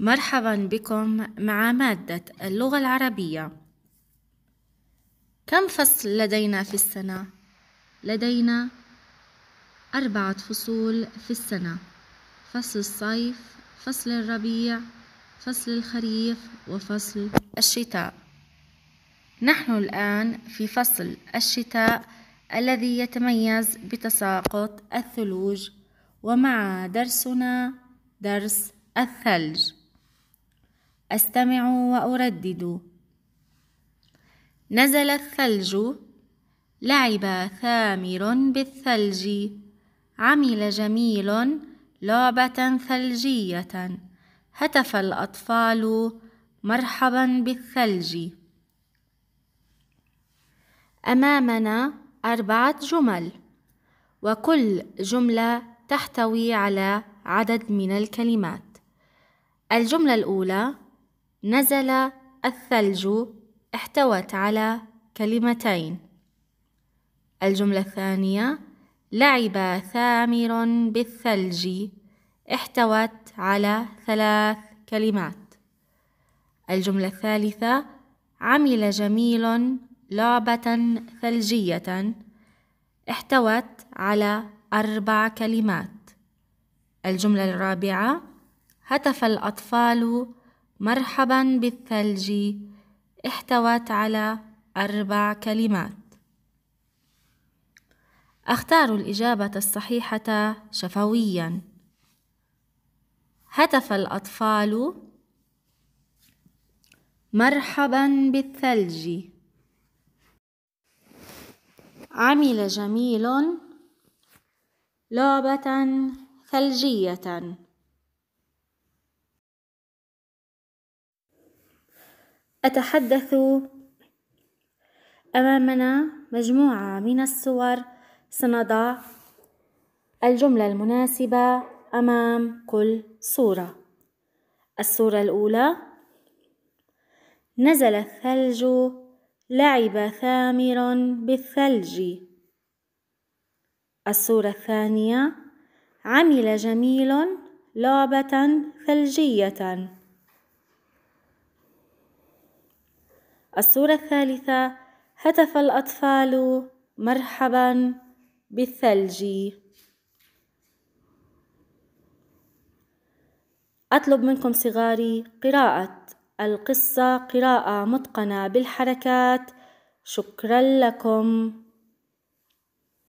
مرحبا بكم مع مادة اللغة العربية كم فصل لدينا في السنة؟ لدينا أربعة فصول في السنة فصل الصيف، فصل الربيع، فصل الخريف، وفصل الشتاء نحن الآن في فصل الشتاء الذي يتميز بتساقط الثلوج ومع درسنا درس الثلج أستمع وأردد نزل الثلج لعب ثامر بالثلج عمل جميل لعبة ثلجية هتف الأطفال مرحبا بالثلج أمامنا أربعة جمل وكل جملة تحتوي على عدد من الكلمات الجملة الأولى نزل الثلج احتوت على كلمتين الجملة الثانية لعب ثامر بالثلج احتوت على ثلاث كلمات الجملة الثالثة عمل جميل لعبة ثلجية احتوت على أربع كلمات الجملة الرابعة هتف الأطفال مرحبا بالثلج احتوت على أربع كلمات أختار الإجابة الصحيحة شفويا هتف الأطفال مرحبا بالثلج عمل جميل لعبة ثلجية أتحدث أمامنا مجموعة من الصور سنضع الجملة المناسبة أمام كل صورة الصورة الأولى نزل الثلج لعب ثامر بالثلج الصورة الثانية عمل جميل لعبة ثلجية الصورة الثالثة هتف الأطفال مرحبا بالثلج أطلب منكم صغاري قراءة القصة قراءة متقنة بالحركات شكرا لكم